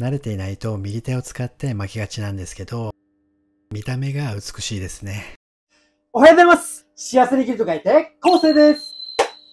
慣れていないと右手を使って巻きがちなんですけど、見た目が美しいですね。おはようございます幸せに生きると書いて、昴生です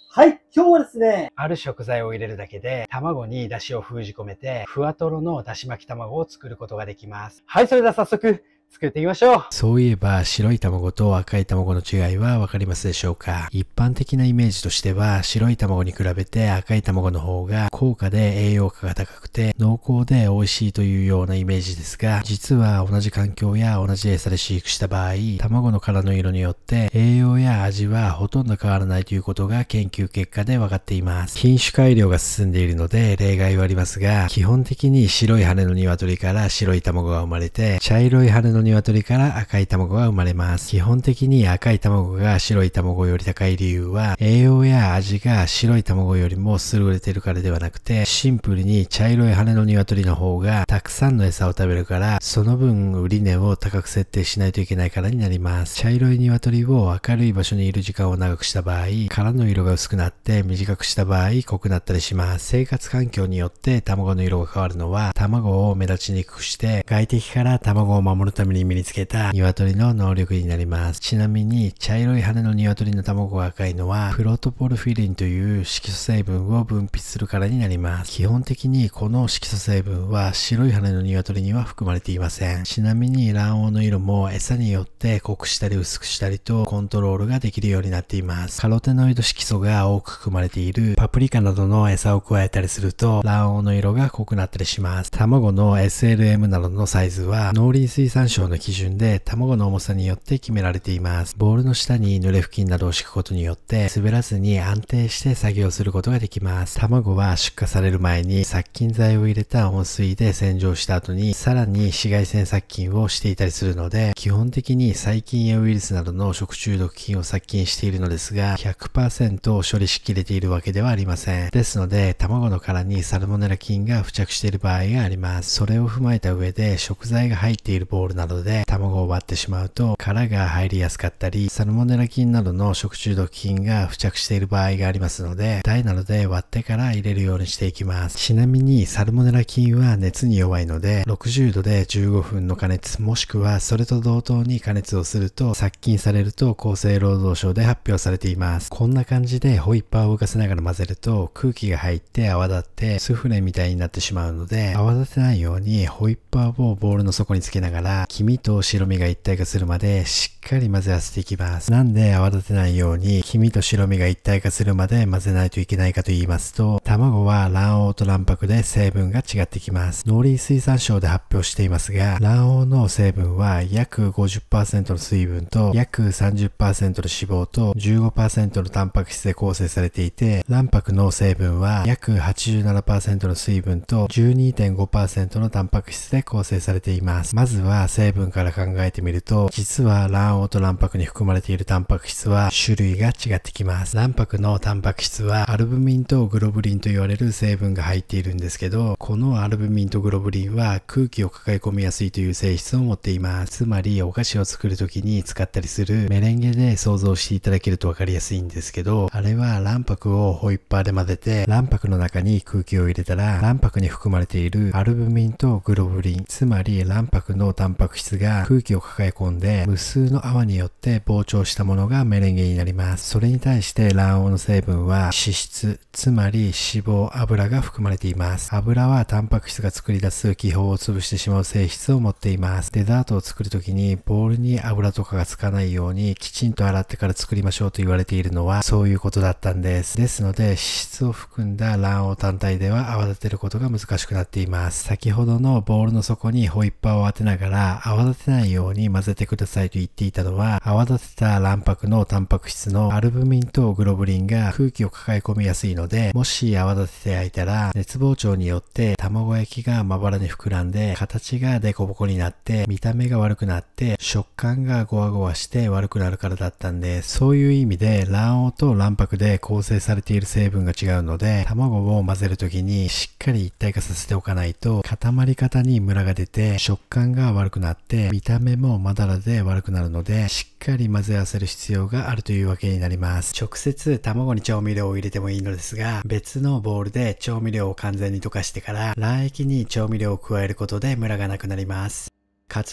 はい、今日はですね、ある食材を入れるだけで、卵に出汁を封じ込めて、ふわとろのだし巻き卵を作ることができます。はい、それでは早速、作っていきましょうそういえば白い卵と赤い卵の違いは分かりますでしょうか一般的なイメージとしては白い卵に比べて赤い卵の方が高価で栄養価が高くて濃厚で美味しいというようなイメージですが実は同じ環境や同じ餌で飼育した場合卵の殻の色によって栄養や味はほとんど変わらないということが研究結果で分かっています品種改良が進んでいるので例外はありますが基本的に白い羽の鶏から白い卵が生まれて茶色い羽のの鶏から赤い卵が生まれます。基本的に赤い卵が白い卵より高い理由は、栄養や味が白い卵よりも優れているからではなくて、シンプルに茶色い羽の鶏の方がたくさんの餌を食べるから、その分売値を高く設定しないといけないからになります。茶色い鶏を明るい場所にいる時間を長くした場合、殻の色が薄くなって短くした場合濃くなったりします。生活環境によって卵の色が変わるのは、卵を目立ちにくくして、外敵から卵を守るためめに身につけた鶏の能力になります。ちなみに、茶色い羽の鶏の卵が赤いのは、プロトポルフィリンという色素成分を分泌するからになります。基本的にこの色素成分は白い羽の鶏には含まれていません。ちなみに卵黄の色も餌によって濃くしたり薄くしたりとコントロールができるようになっています。カロテノイド色素が多く含まれているパプリカなどの餌を加えたりすると卵黄の色が濃くなったりします。卵の SLM などのサイズは農林水産称の基準で卵の重さによって決められています。ボールの下に濡れ布巾などを敷くことによって滑らずに安定して作業することができます。卵は出荷される前に殺菌剤を入れた温水で洗浄した後にさらに紫外線殺菌をしていたりするので基本的に細菌やウイルスなどの食中毒菌を殺菌しているのですが100%処理しきれているわけではありません。ですので卵の殻にサルモネラ菌が付着している場合があります。それを踏まえた上で食材が入っているボールなどなどで卵を割ってしまうと殻が入りやすかったり、サルモネラ菌などの食中毒菌が付着している場合がありますので、台などで割ってから入れるようにしていきます。ちなみにサルモネラ菌は熱に弱いので、60度で15分の加熱、もしくはそれと同等に加熱をすると殺菌されると厚生労働省で発表されています。こんな感じでホイッパーを動かせながら混ぜると空気が入って泡立ってスフレみたいになってしまうので、泡立てないようにホイッパーをボールの底につけながら黄身と白身が一体化するまでしっかり混ぜ合わせていきます。なんで泡立てないように黄身と白身が一体化するまで混ぜないといけないかと言いますと、卵は卵黄と卵白で成分が違ってきます。農林水産省で発表していますが、卵黄の成分は約50%の水分と約30%の脂肪と15%のタンパク質で構成されていて、卵白の成分は約87%の水分と12.5%のタンパク質で構成されています。まずは成成分から考えてみると、実は卵黄と卵白に含まれているタンパク質は種類が違ってきます。卵白のタンパク質はアルブミンとグロブリンと言われる成分が入っているんですけど、このアルブミンとグロブリンは空気を抱え込みやすいという性質を持っています。つまりお菓子を作る時に使ったりするメレンゲで想像していただけるとわかりやすいんですけど、あれは卵白をホイッパーで混ぜて卵白の中に空気を入れたら卵白に含まれているアルブミンとグロブリン、つまり卵白のタンパク角質が空気を抱え込んで無数の泡によって膨張したものがメレンゲになります。それに対して卵黄の成分は脂質、つまり脂肪、油が含まれています。油はタンパク質が作り出す気泡を潰してしまう性質を持っています。デザートを作るときにボウルに油とかがつかないようにきちんと洗ってから作りましょうと言われているのはそういうことだったんです。ですので脂質を含んだ卵黄単体では泡立てることが難しくなっています。先ほどのボウルの底にホイッパーを当てながら泡立てないように混ぜてくださいと言っていたのは、泡立てた卵白のタンパク質のアルブミンとグロブリンが空気を抱え込みやすいので、もし泡立てて焼いたら、熱膨張によって卵焼きがまばらに膨らんで、形がデコボコになって、見た目が悪くなって、食感がゴワゴワして悪くなるからだったんで、そういう意味で卵黄と卵白で構成されている成分が違うので、卵を混ぜる時にしっかり一体化させておかないと、固まり方にムラが出て、食感が悪くなるなって見た目もまだらで悪くなるのでしっかり混ぜ合わせる必要があるというわけになります直接卵に調味料を入れてもいいのですが別のボウルで調味料を完全に溶かしてから卵液に調味料を加えることでムラがなくなります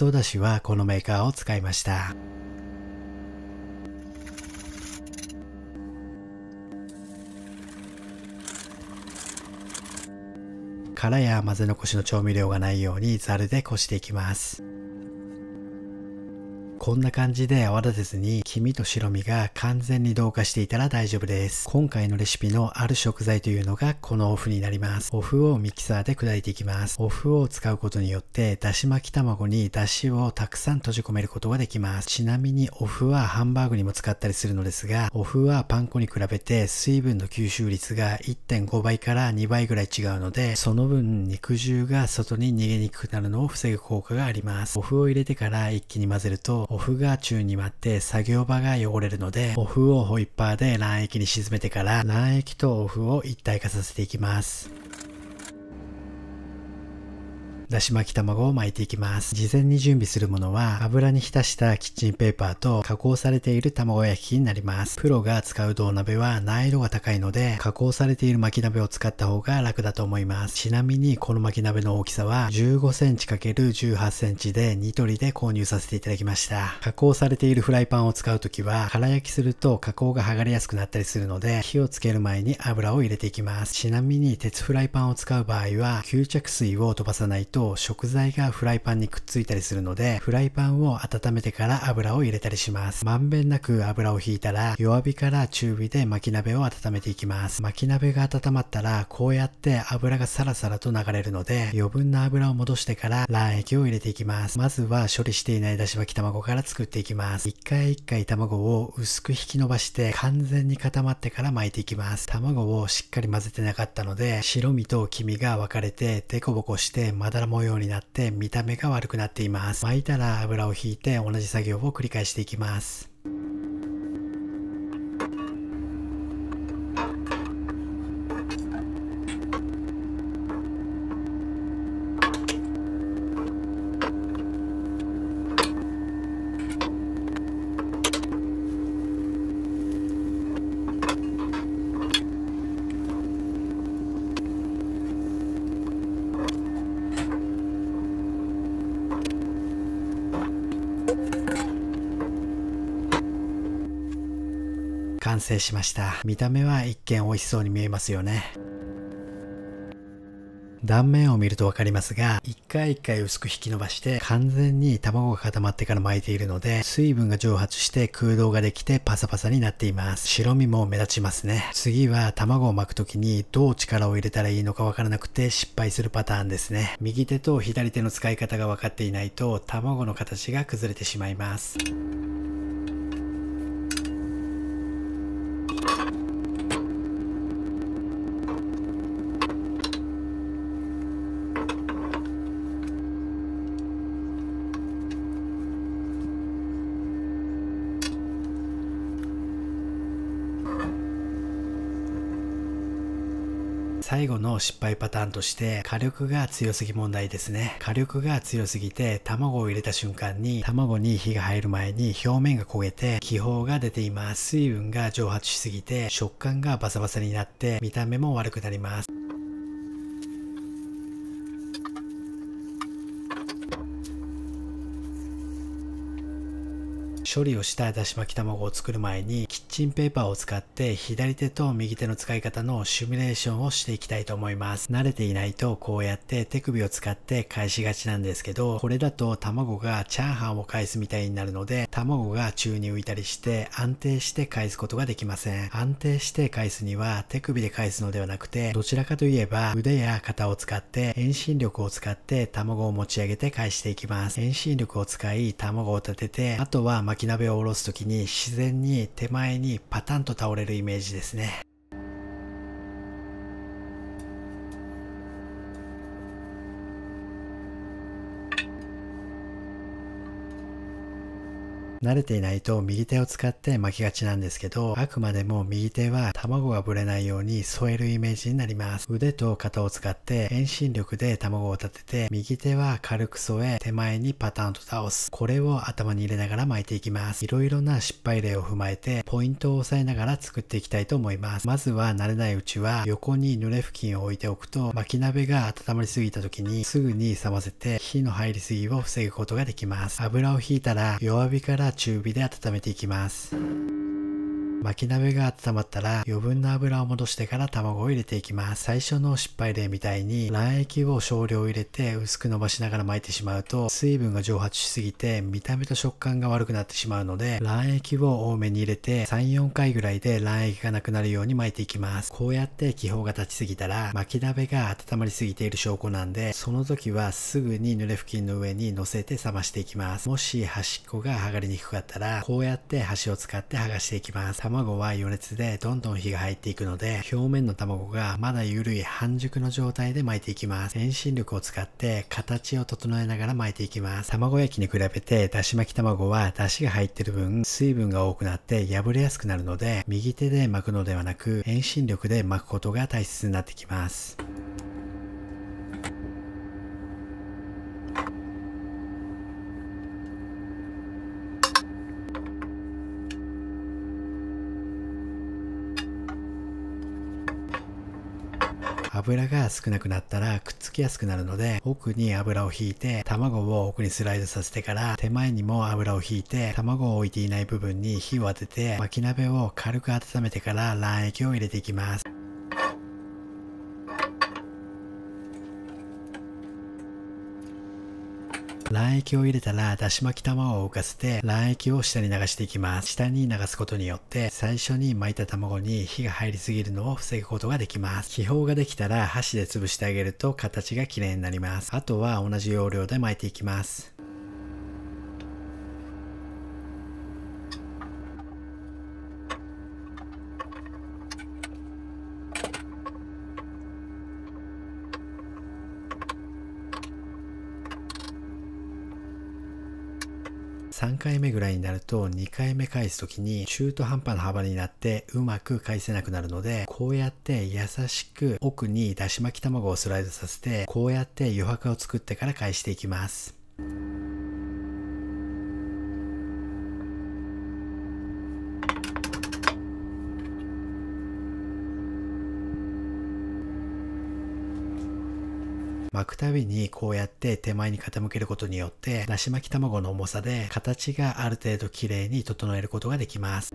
おだしはこのメーカーを使いました殻や混ぜ残しの調味料がないようにザルでこしていきますこんな感じで泡立てずに黄身と白身が完全に同化していたら大丈夫です。今回のレシピのある食材というのがこのお麩になります。お麩をミキサーで砕いていきます。お麩を使うことによってだし巻き卵にだしをたくさん閉じ込めることができます。ちなみにお麩はハンバーグにも使ったりするのですが、お麩はパン粉に比べて水分の吸収率が1.5倍から2倍ぐらい違うので、その分肉汁が外に逃げにくくなるのを防ぐ効果があります。お麩を入れてから一気に混ぜるとオお麩が宙に舞って作業場が汚れるので、お麩をホイッパーで卵液に沈めてから卵液とお麩を一体化させていきます。だし巻き卵を巻いていきます。事前に準備するものは油に浸したキッチンペーパーと加工されている卵焼きになります。プロが使う銅鍋は難易度が高いので加工されている巻き鍋を使った方が楽だと思います。ちなみにこの巻き鍋の大きさは15センチ ×18 センチでニトリで購入させていただきました。加工されているフライパンを使うときは空焼きすると加工が剥がれやすくなったりするので火をつける前に油を入れていきます。ちなみに鉄フライパンを使う場合は吸着水を飛ばさないと食材がフライパンにくっついたりするので、フライパンを温めてから油を入れたりします。まんべんなく油を引いたら、弱火から中火で巻き鍋を温めていきます。巻き鍋が温まったら、こうやって油がサラサラと流れるので、余分な油を戻してから卵液を入れていきます。まずは処理していないだし巻き卵から作っていきます。一回一回卵を薄く引き伸ばして、完全に固まってから巻いていきます。卵をしっかり混ぜてなかったので、白身と黄身が分かれて、デコボコしてまだらも思うようになって見た目が悪くなっています。巻いたら油を引いて同じ作業を繰り返していきます。完成しました。見た目は一見美味しそうに見えますよね。断面を見るとわかりますが、一回一回薄く引き伸ばして完全に卵が固まってから巻いているので、水分が蒸発して空洞ができてパサパサになっています。白身も目立ちますね。次は卵を巻く時にどう力を入れたらいいのかわからなくて失敗するパターンですね。右手と左手の使い方が分かっていないと卵の形が崩れてしまいます。最後の失敗パターンとして火力が強すぎ問題ですね。火力が強すぎて卵を入れた瞬間に卵に火が入る前に表面が焦げて気泡が出ています。水分が蒸発しすぎて食感がバサバサになって見た目も悪くなります。処理をしただし巻き卵を作る前にキッチンペーパーを使って左手と右手の使い方のシミュレーションをしていきたいと思います。慣れていないとこうやって手首を使って返しがちなんですけど、これだと卵がチャーハンを返すみたいになるので、卵が宙に浮いたりして安定して返すことができません。安定して返すには手首で返すのではなくて、どちらかといえば腕や肩を使って遠心力を使って卵を持ち上げて返していきます。遠心力を使い卵を立てて、あとは巻き木鍋をおろす時に自然に手前にパタンと倒れるイメージですね。慣れていないと右手を使って巻きがちなんですけど、あくまでも右手は卵がぶれないように添えるイメージになります。腕と肩を使って遠心力で卵を立てて、右手は軽く添え、手前にパターンと倒す。これを頭に入れながら巻いていきます。色々な失敗例を踏まえて、ポイントを押さえながら作っていきたいと思います。まずは慣れないうちは、横に濡れ布巾を置いておくと、巻き鍋が温まりすぎた時にすぐに冷ませて、火の入りすぎを防ぐことができます。油を引いたら、弱火から中火で温めていきます。巻き鍋が温まったら余分な油を戻してから卵を入れていきます。最初の失敗例みたいに卵液を少量入れて薄く伸ばしながら巻いてしまうと水分が蒸発しすぎて見た目と食感が悪くなってしまうので卵液を多めに入れて3、4回ぐらいで卵液がなくなるように巻いていきます。こうやって気泡が立ちすぎたら巻き鍋が温まりすぎている証拠なんでその時はすぐに濡れ布巾の上に乗せて冷ましていきます。もし端っこが剥がれにくかったらこうやって端を使って剥がしていきます。卵は余熱でどんどん火が入っていくので、表面の卵がまだ緩い半熟の状態で巻いていきます。遠心力を使って形を整えながら巻いていきます。卵焼きに比べて、だし巻き卵はだしが入ってる分、水分が多くなって破れやすくなるので、右手で巻くのではなく、遠心力で巻くことが大切になってきます。油が少なくなったらくっつきやすくなるので、奥に油を引いて、卵を奥にスライドさせてから、手前にも油を引いて、卵を置いていない部分に火を当てて、薪鍋を軽く温めてから卵液を入れていきます。卵液を入れたら、だし巻き卵を浮かせて、卵液を下に流していきます。下に流すことによって、最初に巻いた卵に火が入りすぎるのを防ぐことができます。気泡ができたら、箸で潰してあげると形が綺麗になります。あとは同じ要領で巻いていきます。3回目ぐらいになると2回目返す時に中途半端な幅になってうまく返せなくなるので、こうやって優しく奥にだし巻き卵をスライドさせて、こうやって余白を作ってから返していきます。巻くたびにこうやって手前に傾けることによってだし巻き卵の重さで形がある程度綺麗に整えることができます。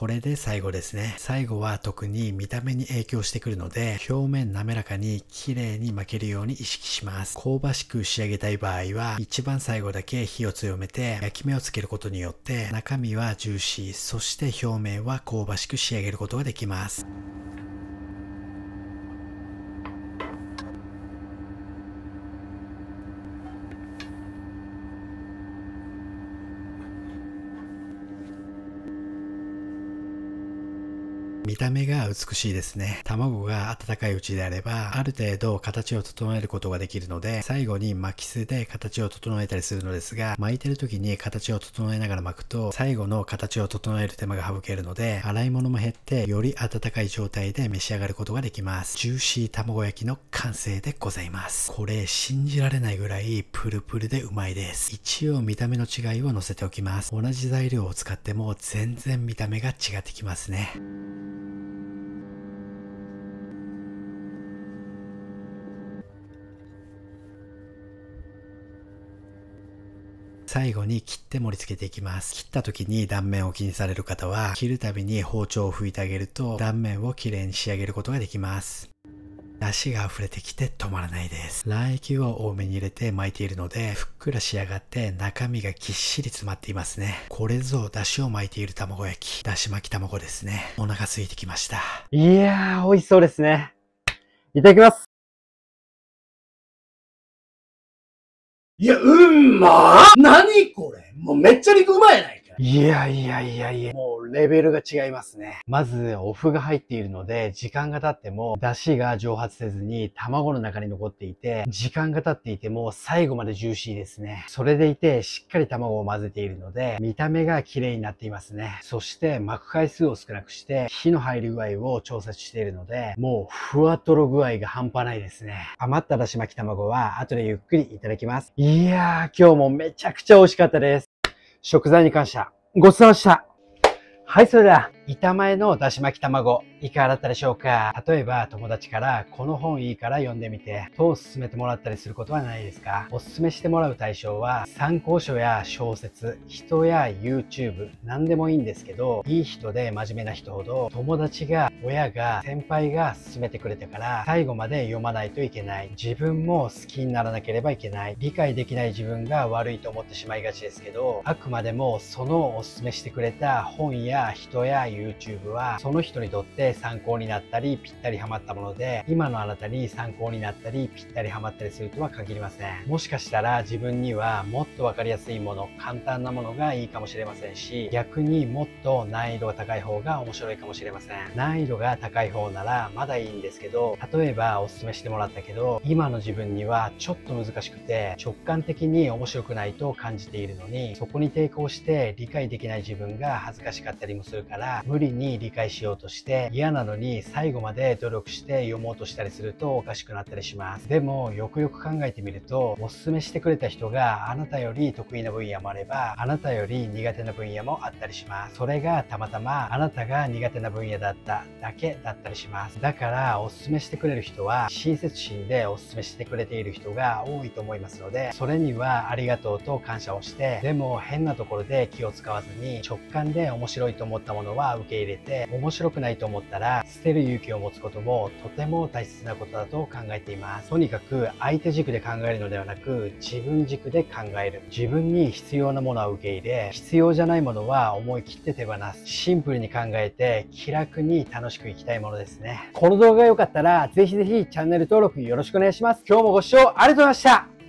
これで最後ですね。最後は特に見た目に影響してくるので、表面滑らかに綺麗に巻けるように意識します。香ばしく仕上げたい場合は、一番最後だけ火を強めて、焼き目をつけることによって、中身はジューシー、そして表面は香ばしく仕上げることができます。見た目が美しいですね。卵が温かいうちであれば、ある程度形を整えることができるので、最後に巻きすで形を整えたりするのですが、巻いてる時に形を整えながら巻くと、最後の形を整える手間が省けるので、洗い物も減って、より温かい状態で召し上がることができます。ジューシー卵焼きの完成でございます。これ、信じられないぐらいプルプルでうまいです。一応見た目の違いを載せておきます。同じ材料を使っても全然見た目が違ってきますね。最後に切って盛り付けていきます。切った時に断面を気にされる方は、切るたびに包丁を拭いてあげると断面をきれいに仕上げることができます。出汁が溢れてきて止まらないです。卵液を多めに入れて巻いているので、ふっくら仕上がって中身がぎっしり詰まっていますね。これぞ出汁を巻いている卵焼き。出汁巻き卵ですね。お腹空いてきました。いやー、美味しそうですね。いただきます。いや、うんまー何これもうめっちゃ肉うまいないいやいやいやいや、もうレベルが違いますね。まず、お麩が入っているので、時間が経っても、出汁が蒸発せずに、卵の中に残っていて、時間が経っていても、最後までジューシーですね。それでいて、しっかり卵を混ぜているので、見た目が綺麗になっていますね。そして、巻く回数を少なくして、火の入り具合を調節しているので、もう、ふわとろ具合が半端ないですね。余っただし巻き卵は、後でゆっくりいただきます。いやー、今日もめちゃくちゃ美味しかったです。食材に感謝。ごちそうさまでした。はい、それでは。板前のだし巻き卵、いかがだったでしょうか例えば友達からこの本いいから読んでみて、と勧めてもらったりすることはないですかお勧めしてもらう対象は参考書や小説、人や YouTube、何でもいいんですけど、いい人で真面目な人ほど友達が、親が、先輩が勧めてくれたから最後まで読まないといけない。自分も好きにならなければいけない。理解できない自分が悪いと思ってしまいがちですけど、あくまでもそのお勧めしてくれた本や人や YouTube YouTube はその人にとって参考になったりぴったりハマったもので今のあなたに参考になったりぴったりハマったりするとは限りませんもしかしたら自分にはもっと分かりやすいもの簡単なものがいいかもしれませんし逆にもっと難易度が高い方が面白いかもしれません難易度が高い方ならまだいいんですけど例えばおすすめしてもらったけど今の自分にはちょっと難しくて直感的に面白くないと感じているのにそこに抵抗して理解できない自分が恥ずかしかったりもするから無理に理解しようとして嫌なのに最後まで努力して読もうとしたりするとおかしくなったりしますでもよくよく考えてみるとおすすめしてくれた人があなたより得意な分野もあればあなたより苦手な分野もあったりしますそれがたまたまあなたが苦手な分野だっただけだったりしますだからおすすめしてくれる人は親切心でおすすめしてくれている人が多いと思いますのでそれにはありがとうと感謝をしてでも変なところで気を使わずに直感で面白いと思ったものはは受け入れて面白くないと思ったら捨てる勇気を持つこともとても大切なことだと考えていますとにかく相手軸で考えるのではなく自分軸で考える自分に必要なものは受け入れ必要じゃないものは思い切って手放すシンプルに考えて気楽に楽しくいきたいものですねこの動画が良かったらぜひぜひチャンネル登録よろしくお願いします今日もご視聴ありがとうございました